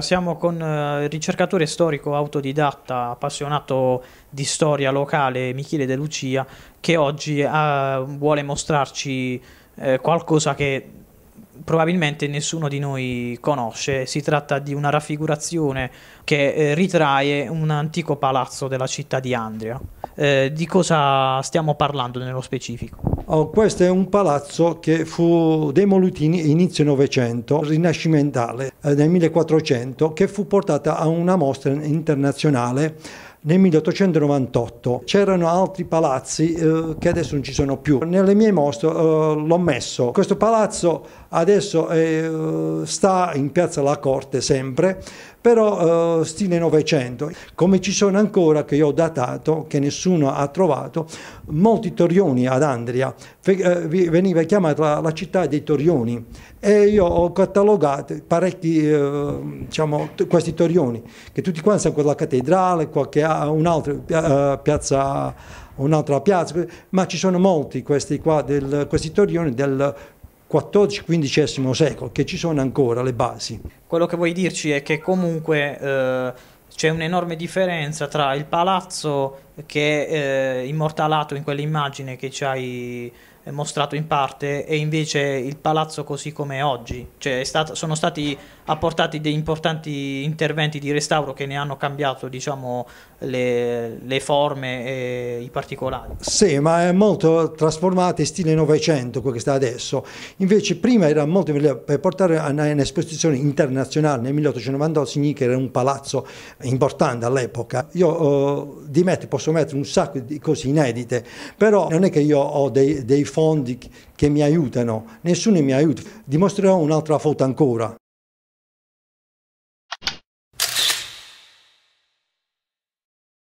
Siamo con eh, il ricercatore storico autodidatta, appassionato di storia locale Michele De Lucia, che oggi ha, eh, vuole mostrarci eh, qualcosa che probabilmente nessuno di noi conosce. Si tratta di una raffigurazione che eh, ritrae un antico palazzo della città di Andria. Eh, di cosa stiamo parlando nello specifico? Oh, questo è un palazzo che fu dei Molutini inizio Novecento, rinascimentale, eh, nel 1400, che fu portata a una mostra internazionale nel 1898. C'erano altri palazzi eh, che adesso non ci sono più. Nelle mie mostre eh, l'ho messo. Questo palazzo adesso è, eh, sta in Piazza La Corte sempre, però eh, stile Novecento. Come ci sono ancora, che io ho datato, che nessuno ha trovato, molti torrioni ad Andria. Eh, veniva chiamata la, la città dei torrioni e io ho catalogato parecchi, diciamo, questi torrioni, che tutti quanti sanno la cattedrale, qualche pia, un'altra pia, eh, piazza, un'altra piazza, ma ci sono molti questi qua, del, questi torrioni del XIV-XV secolo che ci sono ancora le basi. Quello che vuoi dirci è che comunque eh, c'è un'enorme differenza tra il palazzo che è eh, immortalato in quell'immagine che ci hai eh, mostrato in parte e invece il palazzo così come è oggi. Cioè è stato, sono stati apportati dei importanti interventi di restauro che ne hanno cambiato diciamo, le, le, forme e i particolari. Sì, ma è molto trasformato in stile Novecento quello che sta adesso. Invece prima era molto per eh, portare a un'esposizione internazionale nel 1898 significa che era un palazzo importante all'epoca. Io uh, di me ti posso posso mettere un sacco di cose inedite, però non è che io ho dei, dei fondi che mi aiutano, nessuno mi aiuta. Dimostrerò un'altra foto ancora.